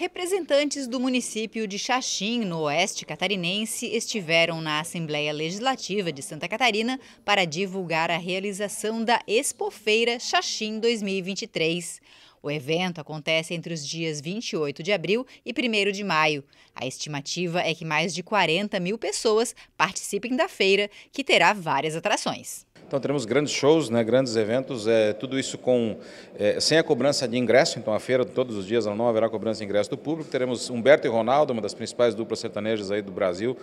Representantes do município de Xaxim, no oeste catarinense, estiveram na Assembleia Legislativa de Santa Catarina para divulgar a realização da Expofeira Xaxim 2023. O evento acontece entre os dias 28 de abril e 1 de maio. A estimativa é que mais de 40 mil pessoas participem da feira, que terá várias atrações. Então teremos grandes shows, né, grandes eventos, é, tudo isso com é, sem a cobrança de ingresso. Então a feira todos os dias não haverá cobrança de ingresso do público. Teremos Humberto e Ronaldo, uma das principais duplas sertanejas aí do Brasil,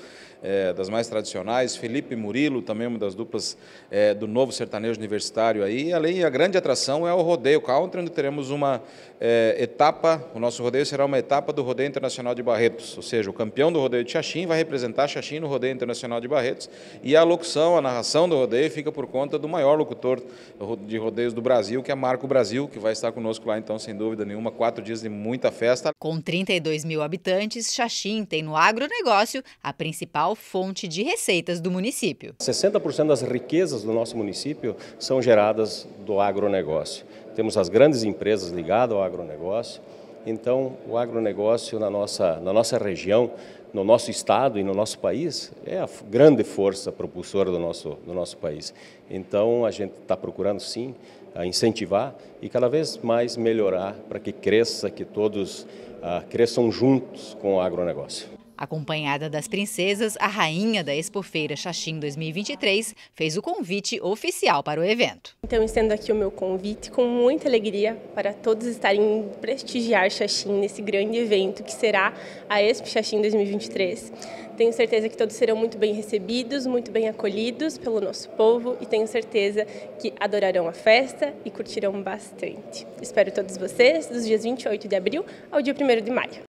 é, das mais tradicionais. Felipe Murilo, também uma das duplas é, do novo sertanejo universitário aí. Além a grande atração é o rodeio country, onde teremos uma é, etapa. O nosso rodeio será uma etapa do rodeio internacional de Barretos, ou seja, o campeão do rodeio de Xaxim vai representar Xaxim no rodeio internacional de Barretos e a locução, a narração do rodeio fica por conta do maior locutor de rodeios do Brasil, que é Marco Brasil, que vai estar conosco lá, então, sem dúvida nenhuma, quatro dias de muita festa. Com 32 mil habitantes, Xaxim tem no agronegócio a principal fonte de receitas do município. 60% das riquezas do nosso município são geradas do agronegócio. Temos as grandes empresas ligadas ao agronegócio, então, o agronegócio na nossa, na nossa região, no nosso estado e no nosso país, é a grande força propulsora do nosso, do nosso país. Então, a gente está procurando, sim, incentivar e cada vez mais melhorar para que cresça, que todos ah, cresçam juntos com o agronegócio. Acompanhada das princesas, a rainha da Expofeira Xaxim 2023 fez o convite oficial para o evento. Então, estendo aqui o meu convite com muita alegria para todos estarem prestigiar Xaxim nesse grande evento que será a Expo Xaxim 2023. Tenho certeza que todos serão muito bem recebidos, muito bem acolhidos pelo nosso povo e tenho certeza que adorarão a festa e curtirão bastante. Espero todos vocês dos dias 28 de abril ao dia 1 de maio.